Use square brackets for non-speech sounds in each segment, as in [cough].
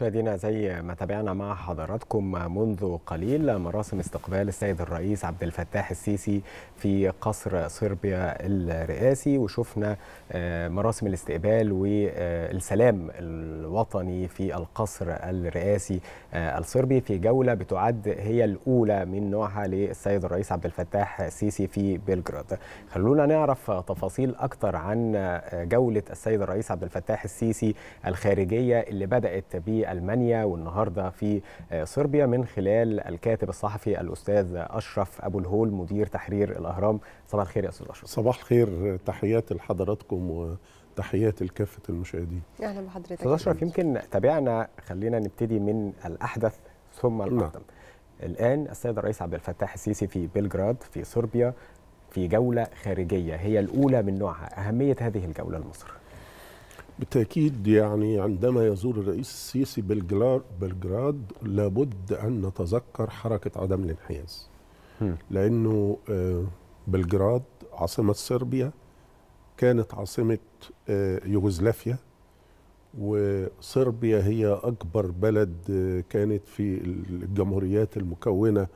مشاهدينا زي ما تابعنا مع حضراتكم منذ قليل مراسم استقبال السيد الرئيس عبد الفتاح السيسي في قصر صربيا الرئاسي وشفنا آه، مراسم الاستقبال والسلام الوطني في القصر الرئاسي آه، الصربي في جولة بتعد هي الأولى من نوعها للسيد الرئيس عبد الفتاح السيسي في بلجراد خلونا نعرف تفاصيل أكثر عن آه، جولة السيد الرئيس عبد الفتاح السيسي الخارجية اللي بدأت ألمانيا والنهاردة في آه، صربيا من خلال الكاتب الصحفي الأستاذ أشرف أبو الهول مدير تحرير الأهرام صباح الخير يا أستاذ أشرف صباح الخير تحياتي لحضراتكم و... تحيات لكافه المشاهدين اهلا بحضرتك استاذ اشرف يمكن تابعنا خلينا نبتدي من الاحدث ثم نعم. الاقدم الان السيد الرئيس عبد الفتاح السيسي في بلغراد في صربيا في جوله خارجيه هي الاولى من نوعها اهميه هذه الجوله لمصر بالتأكيد يعني عندما يزور الرئيس السيسي بلغراد لابد أن نتذكر حركة عدم الانحياز لأنه آه، بلغراد عاصمة صربيا كانت عاصمة آه، يوغوسلافيا وصربيا هي أكبر بلد آه، كانت في الجمهوريات المكونة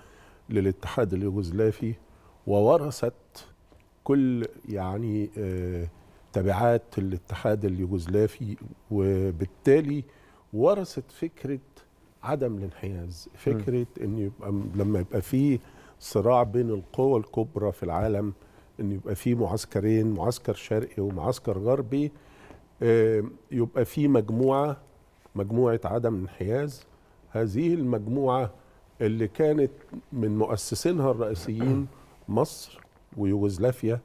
للاتحاد اليوغوسلافي وورثت كل يعني آه تبعات الاتحاد اليوغوسلافي وبالتالي ورثت فكره عدم الانحياز فكره ان يبقى لما يبقى في صراع بين القوى الكبرى في العالم ان يبقى في معسكرين معسكر شرقي ومعسكر غربي آه، يبقى في مجموعه مجموعه عدم الانحياز هذه المجموعه اللي كانت من مؤسسينها الرئيسيين [clears throat] مصر ويوغوسلافيا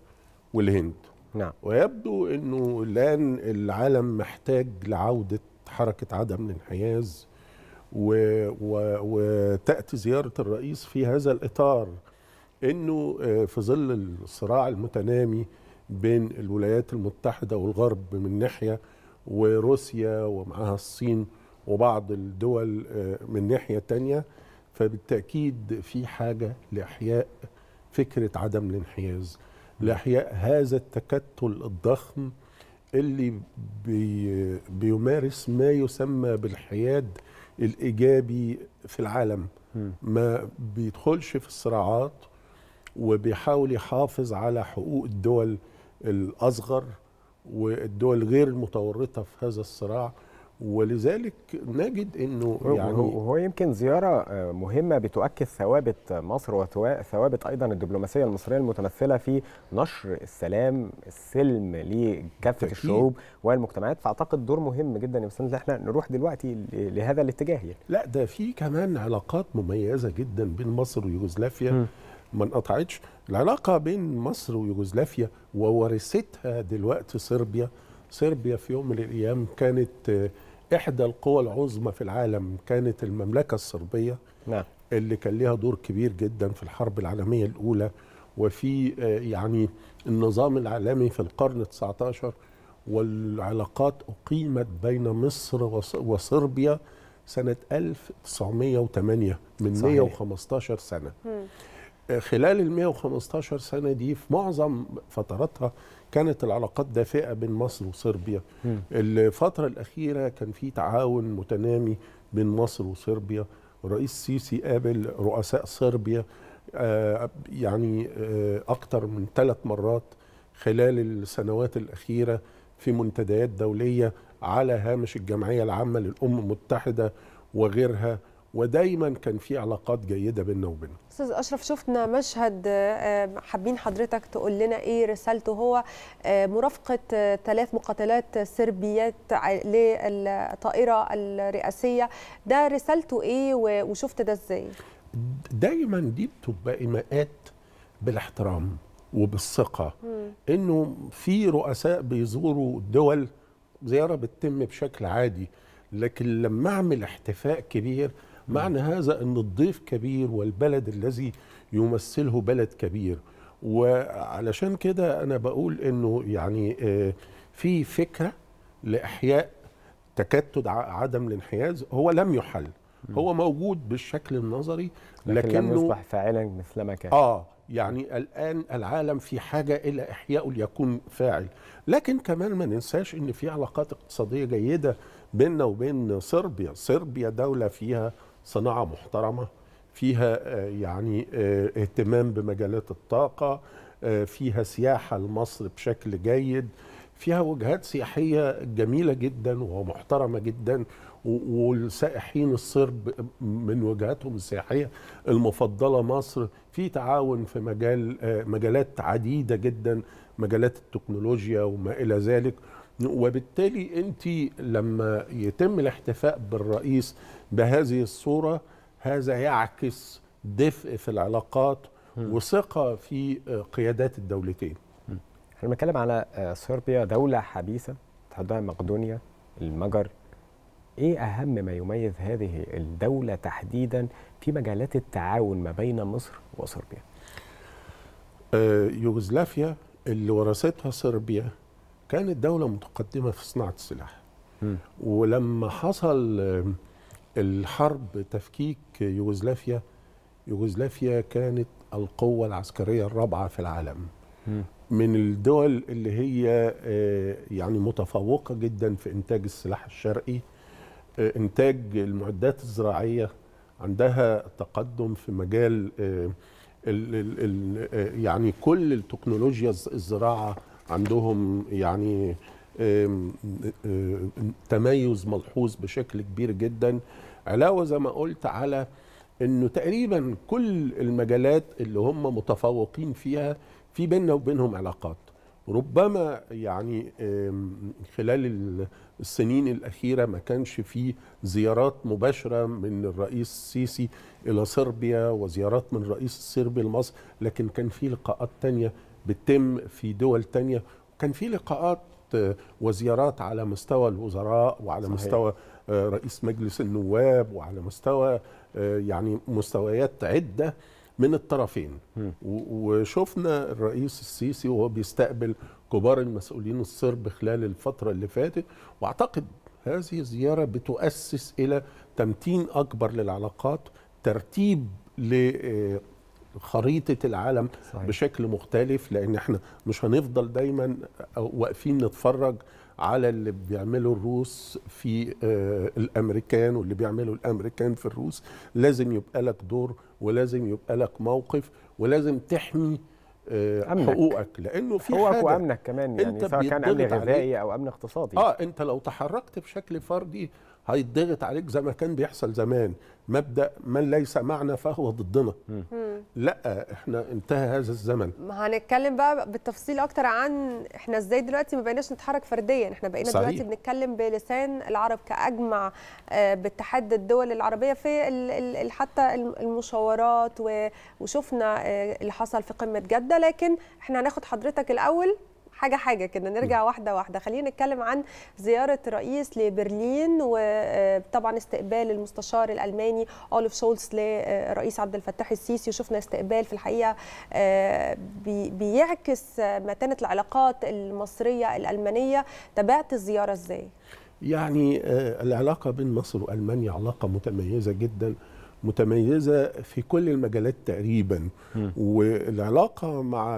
والهند نعم ويبدو انه الان العالم محتاج لعوده حركه عدم الانحياز و... و... وتاتي زياره الرئيس في هذا الاطار انه آه، في ظل الصراع المتنامي بين الولايات المتحده والغرب من ناحيه وروسيا ومعها الصين وبعض الدول آه، من ناحيه تانية فبالتاكيد في حاجه لاحياء فكره عدم الانحياز لاحياء هذا التكتل الضخم اللي بي بيمارس ما يسمى بالحياد الايجابي في العالم ما بيدخلش في الصراعات وبيحاول يحافظ على حقوق الدول الاصغر والدول غير المتورطه في هذا الصراع ولذلك نجد انه يعني هو يمكن زياره آه، مهمه بتؤكد ثوابت مصر وثوابت ايضا الدبلوماسيه المصريه المتمثله في نشر السلام السلم لكافه الشعوب والمجتمعات فاعتقد دور مهم جدا يا استاذ احنا نروح دلوقتي لهذا الاتجاه يعني. لا ده في كمان علاقات مميزه جدا بين مصر ويوغوسلافيا ما انقطعتش العلاقه بين مصر ويوغوسلافيا وورثتها دلوقتي صربيا صربيا في يوم من الايام كانت آه، إحدى القوى العظمى في العالم كانت المملكة الصربية نعم. اللي كان لها دور كبير جدا في الحرب العالمية الأولى وفي آه، يعني النظام العالمي في القرن 19 والعلاقات أقيمت بين مصر وصربيا سنة 1908 من صحيح. 115 سنة م. آه، خلال ال 115 سنة دي في معظم فتراتها كانت العلاقات دافئه بين مصر وصربيا مم. الفتره الاخيره كان في تعاون متنامي بين مصر وصربيا الرئيس السيسي قابل رؤساء صربيا آه يعني آه اكتر من ثلاث مرات خلال السنوات الاخيره في منتديات دوليه على هامش الجمعيه العامه للامم المتحده وغيرها ودايما كان في علاقات جيده بيننا وبينه استاذ اشرف شفنا مشهد آه، حابين حضرتك تقول لنا ايه رسالته هو آه، مرافقه ثلاث آه، مقاتلات سربيات للطائره الرئاسيه ده رسالته ايه وشفت ده ازاي دايما دي بتبقى ايماءات بالاحترام وبالثقه انه في رؤساء بيزوروا دول زياره بتتم بشكل عادي لكن لما اعمل احتفاء كبير معنى هذا أن الضيف كبير والبلد الذي يمثله بلد كبير وعلشان كده أنا بقول أنه يعني آه، في فكرة لإحياء تكتد عدم الانحياز هو لم يحل هو موجود بالشكل النظري لكنه لكن لم يصبح فاعلا مثلما كان آه يعني الآن العالم في حاجة إلى إحيائه ليكون فاعل لكن كمان ما ننساش أن في علاقات اقتصادية جيدة بيننا وبين صربيا صربيا دولة فيها صناعه محترمه فيها آه، يعني آه، اهتمام بمجالات الطاقه آه، فيها سياحه لمصر بشكل جيد فيها وجهات سياحيه جميله جدا ومحترمه جدا والسائحين الصرب من وجهاتهم السياحيه المفضله مصر في تعاون في مجال مجالات عديده جدا مجالات التكنولوجيا وما الى ذلك وبالتالي انت لما يتم الاحتفاء بالرئيس بهذه الصورة هذا يعكس دفء في العلاقات وثقة في آه، قيادات الدولتين احنا بنتكلم على آه، صربيا دولة حبيسة تحدها مقدونيا المجر ايه اهم ما يميز هذه الدولة تحديدا في مجالات التعاون ما بين مصر وصربيا آه، يوغوسلافيا اللي ورثتها صربيا كانت دولة متقدمة في صناعة السلاح ولما حصل الحرب تفكيك يوغوسلافيا يوغوسلافيا كانت القوة العسكرية الرابعة في العالم من الدول اللي هي آه، يعني متفوقة جدا في إنتاج السلاح الشرقي آه، إنتاج المعدات الزراعية عندها تقدم في مجال آه، يعني كل التكنولوجيا الزراعة عندهم يعني تميز ملحوظ بشكل كبير جدا علاوه زي ما قلت على انه تقريبا كل المجالات اللي هم متفوقين فيها في بيننا وبينهم علاقات ربما يعني خلال السنين الأخيرة ما كانش في زيارات مباشرة من الرئيس السيسي إلى صربيا وزيارات من الرئيس الصربي لمصر لكن كان في لقاءات تانية بتتم في دول تانية كان في لقاءات آه، وزيارات على مستوى الوزراء وعلى صحيح. مستوى آه، رئيس مجلس النواب وعلى مستوى آه، يعني مستويات عده من الطرفين وشفنا الرئيس السيسي وهو بيستقبل كبار المسؤولين الصرب خلال الفتره اللي فاتت واعتقد هذه الزياره بتؤسس الى تمتين اكبر للعلاقات ترتيب ل آه، خريطة العالم صحيح. بشكل مختلف لأن احنا مش هنفضل دايما واقفين نتفرج على اللي بيعمله الروس في آه، الامريكان واللي بيعمله الامريكان في الروس لازم يبقى لك دور ولازم يبقى لك موقف ولازم تحمي آه، أمنك. حقوقك لانه في حقوقك وامنك كمان يعني سواء كان امن غذائي او امن اقتصادي اه انت لو تحركت بشكل فردي هيتضغط عليك زي ما كان بيحصل زمان مبدا من ليس معنا فهو ضدنا لا احنا انتهى هذا الزمن ما هنتكلم بقى بالتفصيل اكتر عن احنا ازاي دلوقتي ما بقيناش نتحرك فرديا احنا بقينا صحيح. دلوقتي بنتكلم بلسان العرب كاجمع آه، باتحاد الدول العربيه في حتى المشاورات وشفنا آه، اللي حصل في قمه جده لكن احنا هناخد حضرتك الاول حاجه حاجه كده نرجع واحده واحده خلينا نتكلم عن زياره الرئيس لبرلين وطبعا آه، استقبال المستشار الالماني اولف شولز للرئيس عبد الفتاح السيسي وشفنا استقبال في الحقيقه آه، بيعكس متانه العلاقات المصريه الالمانيه تابعت الزياره ازاي يعني آه، العلاقه بين مصر والمانيا علاقه متميزه جدا متميزه في كل المجالات تقريبا م. والعلاقه مع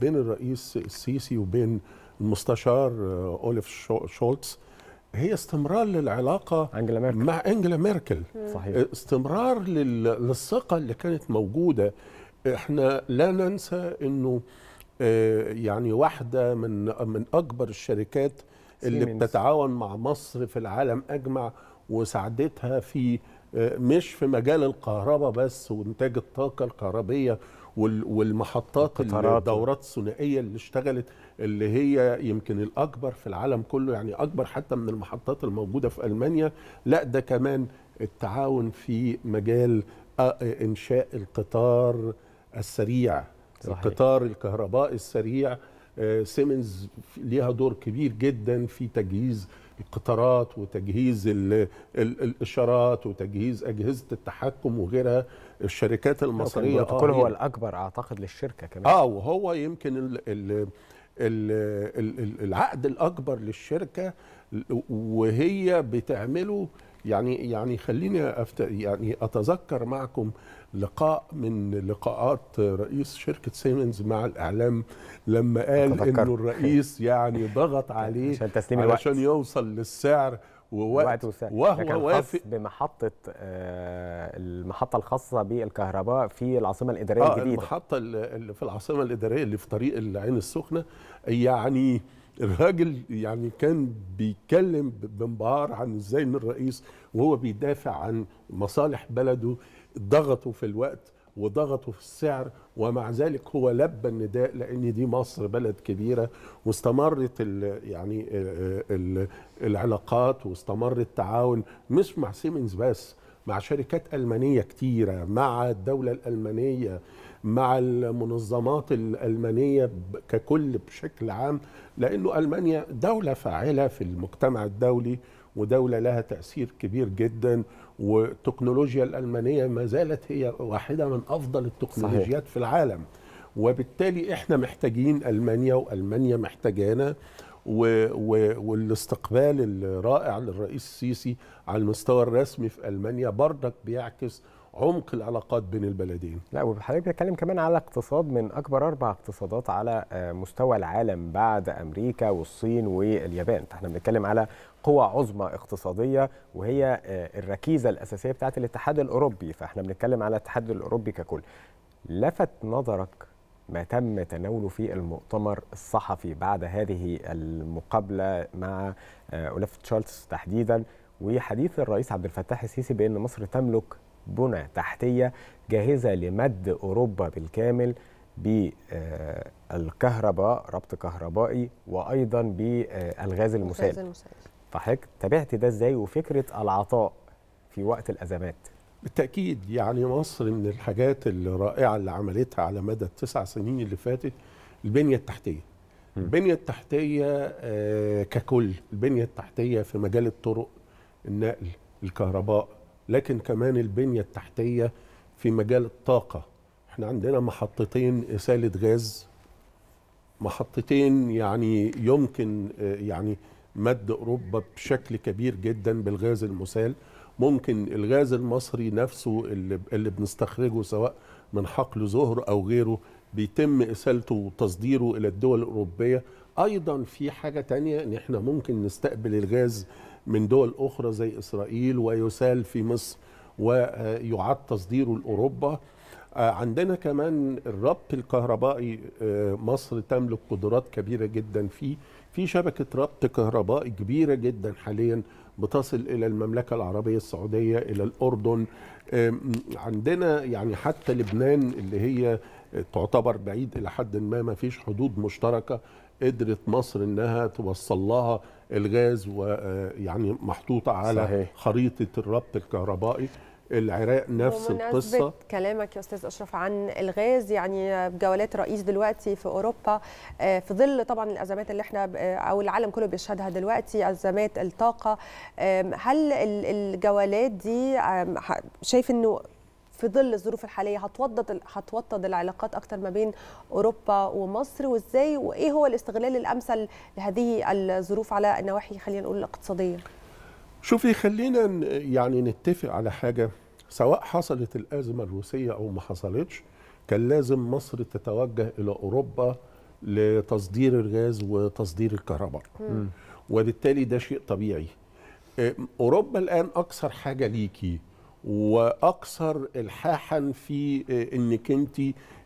بين الرئيس السيسي وبين المستشار آه، اوليف شولتز هي استمرار للعلاقه أنجلا مع انجلا ميركل صحيح. آه، استمرار للثقه اللي كانت موجوده احنا لا ننسى انه آه، يعني واحده من من اكبر الشركات اللي سيمينز. بتتعاون مع مصر في العالم اجمع وساعدتها في آه، مش في مجال الكهرباء بس وانتاج الطاقه الكهربيه والمحطات الدورات الثنائيه اللي اشتغلت اللي هي يمكن الاكبر في العالم كله يعني اكبر حتى من المحطات الموجوده في المانيا لا ده كمان التعاون في مجال آه، انشاء القطار السريع صحيح. القطار الكهربائي السريع سيمنز آه، ليها دور كبير جدا في تجهيز القطارات وتجهيز الاشارات وتجهيز اجهزه التحكم وغيرها الشركات المصريه البروتوكول آه هو الاكبر اعتقد للشركه كمان اه وهو يمكن الـ الـ الـ العقد الاكبر للشركه وهي بتعمله يعني يعني خليني أفت... يعني اتذكر معكم لقاء من لقاءات رئيس شركه سيمنز مع الاعلام لما قال انه الرئيس يعني ضغط [laughs] عليه عشان تسليم الوقت علشان يوصل للسعر ووقت وهو وافق بمحطه آه، المحطه الخاصه بالكهرباء في العاصمه الاداريه آه الجديده المحطه اللي في العاصمه الاداريه اللي في طريق العين السخنه يعني الراجل يعني كان بيتكلم بانبهار عن ازاي ان الرئيس وهو بيدافع عن مصالح بلده ضغطوا في الوقت وضغطوا في السعر ومع ذلك هو لبى النداء لان دي مصر بلد كبيره واستمرت الـ يعني آه، آه، الـ العلاقات واستمر التعاون مش مع سيمنز بس مع شركات المانيه كتيره مع الدوله الالمانيه مع المنظمات الالمانيه ككل بشكل عام لانه المانيا دوله فاعله في المجتمع الدولي ودولة لها تأثير كبير جدا والتكنولوجيا الألمانية ما زالت هي واحدة من أفضل التكنولوجيات صحيح. في العالم وبالتالي احنا محتاجين ألمانيا وألمانيا محتاجانا و... و... والاستقبال الرائع للرئيس السيسي على المستوى الرسمي في ألمانيا بردك بيعكس عمق العلاقات بين البلدين لا وحضرتك بتتكلم كمان على اقتصاد من اكبر اربع اقتصادات على آه، مستوى العالم بعد امريكا والصين واليابان احنا بنتكلم على قوى عظمى اقتصاديه وهي آه، الركيزه الاساسيه بتاعه الاتحاد الاوروبي فاحنا بنتكلم على الاتحاد الاوروبي ككل لفت نظرك ما تم تناوله في المؤتمر الصحفي بعد هذه المقابله مع آه، أولف تشارلز تحديدا وحديث الرئيس عبد الفتاح السيسي بان مصر تملك بنى تحتيه جاهزه لمد اوروبا بالكامل بالكهرباء ربط كهربائي وايضا بالغاز المسال فحضرتك تابعت ده ازاي وفكره العطاء في وقت الازمات بالتاكيد يعني مصر من الحاجات الرائعه اللي عملتها على مدى التسع سنين اللي فاتت البنيه التحتيه البنيه التحتيه آه، ككل البنيه التحتيه في مجال الطرق النقل الكهرباء لكن كمان البنية التحتية في مجال الطاقة احنا عندنا محطتين إسالة غاز محطتين يعني يمكن آه، يعني مد أوروبا بشكل كبير جدا بالغاز المسال ممكن الغاز المصري نفسه اللي, اللي بنستخرجه سواء من حقل زهر أو غيره بيتم إسالته وتصديره إلى الدول الأوروبية أيضا في حاجة تانية إن احنا ممكن نستقبل الغاز من دول أخرى زي إسرائيل ويسال في مصر ويعاد تصديره لأوروبا آه، عندنا كمان الربط الكهربائي آه، مصر تملك قدرات كبيرة جدا فيه في شبكة ربط كهربائي كبيرة جدا حاليا بتصل إلى المملكة العربية السعودية إلى الأردن عندنا يعني حتى لبنان اللي هي تعتبر بعيد إلى حد ما ما فيش حدود مشتركة قدرت مصر انها توصل لها الغاز ويعني آه، محطوطه على صحيح. خريطه الربط الكهربائي العراق نفس القصة كلامك يا أستاذ أشرف عن الغاز يعني بجولات رئيس دلوقتي في أوروبا آه، في ظل طبعا الأزمات اللي احنا آه، أو العالم كله بيشهدها دلوقتي أزمات الطاقة هل الجولات دي شايف أنه في ظل الظروف الحاليه هتوطد هتوطد العلاقات اكثر ما بين اوروبا ومصر وازاي وايه هو الاستغلال الامثل لهذه الظروف على النواحي خلينا نقول الاقتصاديه شوفي خلينا يعني نتفق على حاجه سواء حصلت الازمه الروسيه او ما حصلتش كان لازم مصر تتوجه الى اوروبا لتصدير الغاز وتصدير الكهرباء وبالتالي ده شيء طبيعي اوروبا الان اكثر حاجه ليكي واكثر الحاحا في آه، انك انت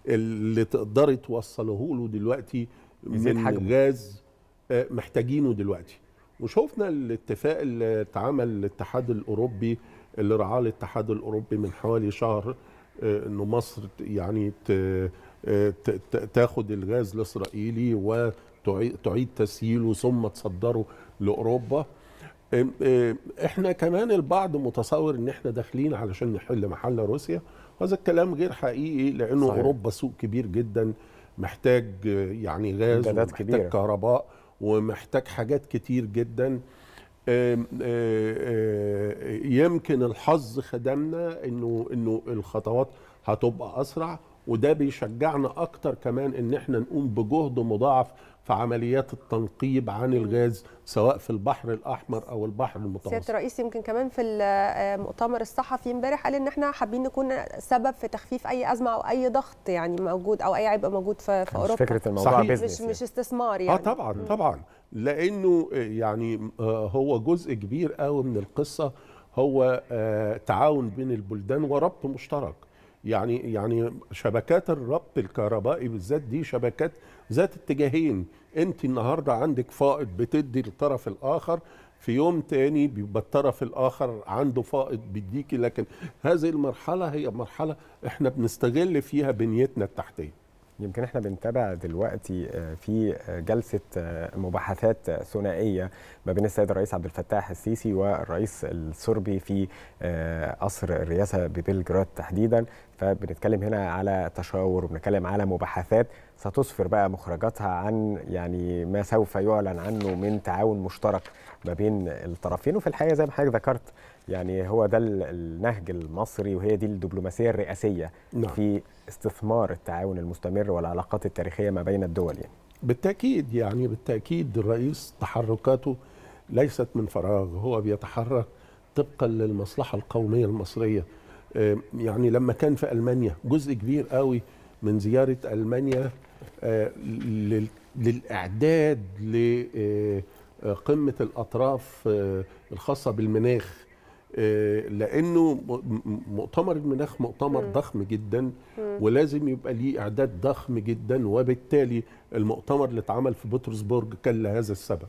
اللي تقدري توصله له دلوقتي من غاز آه، محتاجينه دلوقتي وشوفنا الاتفاق اللي اتعمل الاتحاد الاوروبي اللي رعاه الاتحاد الاوروبي من حوالي شهر آه، انه مصر يعني تاخد الغاز الاسرائيلي وتعيد تسييله ثم تصدره لاوروبا احنا كمان البعض متصور ان احنا داخلين علشان نحل محل روسيا وهذا الكلام غير حقيقي لانه صحيح. اوروبا سوق كبير جدا محتاج يعني غاز ومحتاج كبيرة. كهرباء ومحتاج حاجات كتير جدا يمكن الحظ خدمنا انه انه الخطوات هتبقى اسرع وده بيشجعنا اكتر كمان ان احنا نقوم بجهد مضاعف في عمليات التنقيب عن الغاز سواء في البحر الاحمر او البحر المتوسط سياده الرئيس يمكن كمان في المؤتمر آه، الصحفي امبارح قال ان احنا حابين نكون سبب في تخفيف اي ازمه او اي ضغط يعني موجود او اي عبء موجود في, في اوروبا مش فكره الموضوع صحيح. بيزنس مش يعني. مش استثمار يعني اه طبعا طبعا لانه آه، يعني آه، هو جزء كبير قوي من القصه هو تعاون بين البلدان وربط مشترك يعني يعني شبكات الربط الكهربائي بالذات دي شبكات ذات اتجاهين انت النهارده عندك فائض بتدي للطرف الاخر في يوم تاني بيبقى الطرف الاخر عنده فائض بيديكي لكن هذه المرحله هي مرحله احنا بنستغل فيها بنيتنا التحتيه يمكن احنا بنتابع دلوقتي آه، في آه، جلسه آه، مباحثات ثنائيه ما بين السيد الرئيس عبد الفتاح السيسي والرئيس الصربي في قصر الرئاسه ببلجراد تحديدا فبنتكلم هنا على تشاور وبنتكلم على مباحثات ستسفر بقى مخرجاتها عن يعني ما سوف يعلن عنه من تعاون مشترك ما بين الطرفين وفي الحقيقه زي ما حضرتك ذكرت يعني هو ده النهج المصري وهي دي الدبلوماسيه الرئاسيه نعم. في استثمار التعاون المستمر والعلاقات التاريخيه ما بين الدول يعني. بالتاكيد يعني بالتاكيد الرئيس تحركاته ليست من فراغ هو بيتحرك طبقا للمصلحه القوميه المصريه يعني لما كان في المانيا جزء كبير قوي من زياره المانيا آه، للاعداد لقمه آه، آه، الاطراف الخاصه بالمناخ آه، لانه مؤتمر المناخ مؤتمر ضخم جدا ولازم يبقى ليه اعداد ضخم جدا وبالتالي المؤتمر اللي اتعمل في بطرسبرج كان لهذا السبب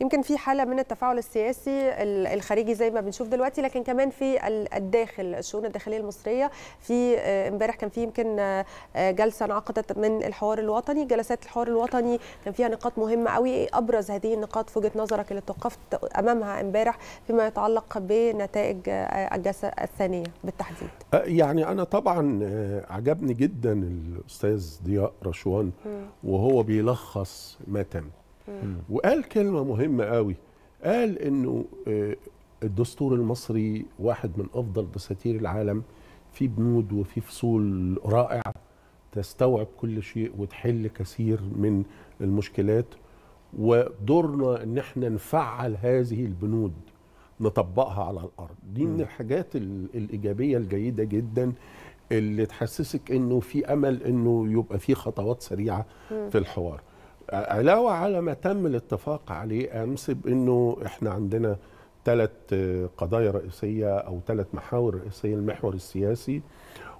يمكن في حاله من التفاعل السياسي الخارجي زي ما بنشوف دلوقتي لكن كمان في الداخل الشؤون الداخليه المصريه في آه، امبارح كان في يمكن آه، آه، جلسه انعقدت من الحوار الوطني جلسات الحوار الوطني كان فيها نقاط مهمه قوي ابرز هذه النقاط في وجهه نظرك اللي توقفت امامها امبارح فيما يتعلق بنتائج الجلسه الثانيه بالتحديد يعني انا طبعا عجبني جدا الاستاذ ضياء رشوان وهو هو بيلخص ما تم وقال كلمه مهمه قوي قال انه آه، الدستور المصري واحد من افضل دساتير العالم في بنود وفي فصول رائعه تستوعب كل شيء وتحل كثير من المشكلات ودورنا ان احنا نفعل هذه البنود نطبقها على الارض دي من الحاجات الايجابيه الجيده جدا اللي تحسسك انه في امل انه يبقى في خطوات سريعه في الحوار علاوه على ما تم الاتفاق عليه امس بانه احنا عندنا ثلاث قضايا رئيسيه او ثلاث محاور رئيسيه المحور السياسي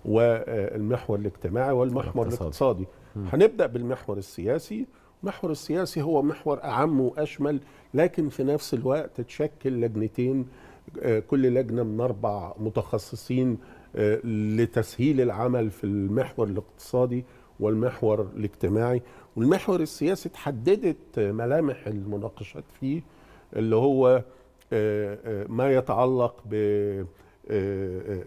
والمحور الاجتماعي والمحور الاقتصادي هنبدا بالمحور السياسي المحور السياسي هو محور اعم واشمل لكن في نفس الوقت تشكل لجنتين آه، كل لجنه من اربع متخصصين آه، لتسهيل العمل في المحور الاقتصادي والمحور الاجتماعي والمحور السياسي اتحددت آه، ملامح المناقشات فيه اللي هو ما يتعلق ب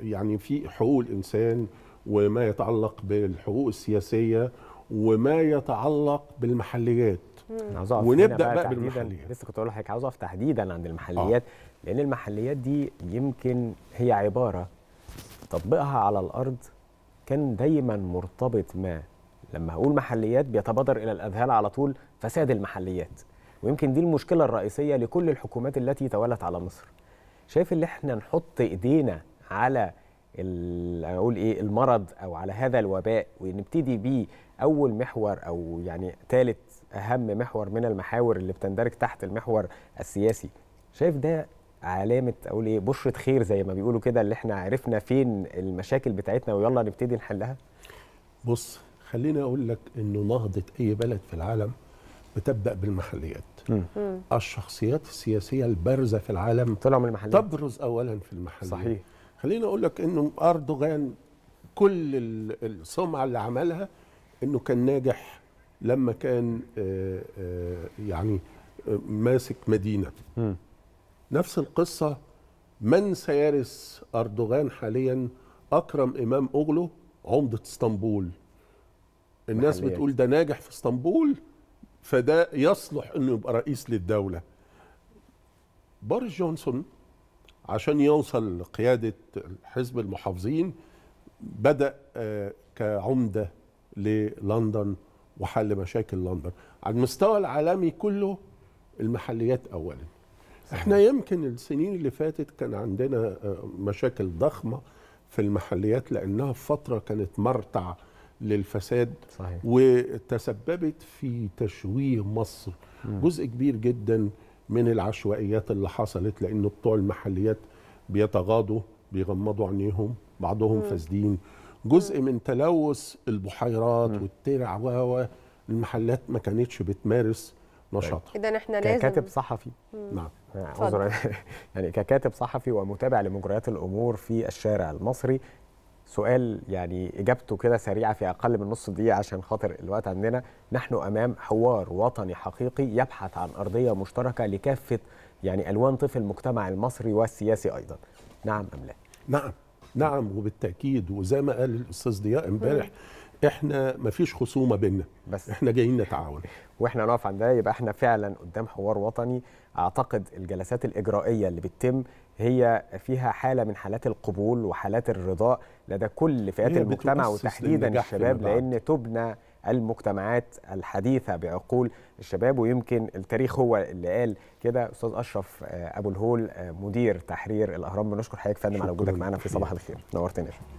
يعني في حقوق الانسان وما يتعلق بالحقوق السياسيه وما يتعلق بالمحليات ونبدا بقى, بقى بالمحليات لسه كنت اقول لحضرتك عاوز اقف تحديدا عند المحليات آه. لان المحليات دي يمكن هي عباره تطبيقها على الارض كان دايما مرتبط ما لما هقول محليات بيتبادر الى الاذهان على طول فساد المحليات ويمكن دي المشكله الرئيسيه لكل الحكومات التي تولت على مصر شايف اللي احنا نحط ايدينا على اقول ايه المرض او على هذا الوباء ونبتدي بيه اول محور او يعني ثالث اهم محور من المحاور اللي بتندرج تحت المحور السياسي شايف ده علامه اقول ايه بشره خير زي ما بيقولوا كده اللي احنا عرفنا فين المشاكل بتاعتنا ويلا نبتدي نحلها بص خليني اقول لك انه نهضه اي بلد في العالم بتبدا بالمحليات مم. الشخصيات السياسيه البارزه في العالم طلعوا من المحليات تبرز اولا في المحليات صحيح خليني اقول لك انه اردوغان كل السمعه اللي عملها انه كان ناجح لما كان آه، آه، يعني آه، ماسك مدينه مم. نفس القصة من سيرث أردوغان حاليا أكرم إمام أغلو عمدة اسطنبول الناس محلية. بتقول ده ناجح في اسطنبول فده يصلح انه يبقى رئيس للدولة بوريس جونسون عشان يوصل لقيادة حزب المحافظين بدأ آه، كعمدة للندن وحل مشاكل لندن على المستوى العالمي كله المحليات أولاً احنا يمكن السنين اللي فاتت كان عندنا آه، مشاكل ضخمه في المحليات لانها فتره كانت مرتع للفساد صحيح. وتسببت في تشويه مصر م. جزء كبير جدا من العشوائيات اللي حصلت لان بتوع المحليات بيتغاضوا بيغمضوا عينيهم بعضهم فاسدين جزء من تلوث البحيرات والترع و المحلات ما كانتش بتمارس نشاط طيب. اذا احنا لازم ككاتب صحفي نعم عذرا [laughs] يعني ككاتب صحفي ومتابع لمجريات الامور في الشارع المصري سؤال يعني اجابته كده سريعه في اقل من نص دقيقه عشان خاطر الوقت عندنا نحن امام حوار وطني حقيقي يبحث عن ارضيه مشتركه لكافه يعني الوان طيف المجتمع المصري والسياسي ايضا نعم ام لا نعم نعم وبالتاكيد وزي ما قال الاستاذ ضياء امبارح احنا مفيش خصومه بيننا بس احنا جايين نتعاون [laughs] واحنا نقف عند ده يبقى احنا فعلا قدام حوار وطني اعتقد الجلسات الاجرائيه اللي بتتم هي فيها حاله من حالات القبول وحالات الرضاء لدى كل فئات المجتمع وتحديدا الشباب لان تبنى المجتمعات الحديثه بعقول الشباب ويمكن التاريخ هو اللي قال كده استاذ اشرف آه، ابو الهول آه، مدير تحرير الاهرام بنشكر حضرتك فندم على وجودك معانا في صباح الخير نورتنا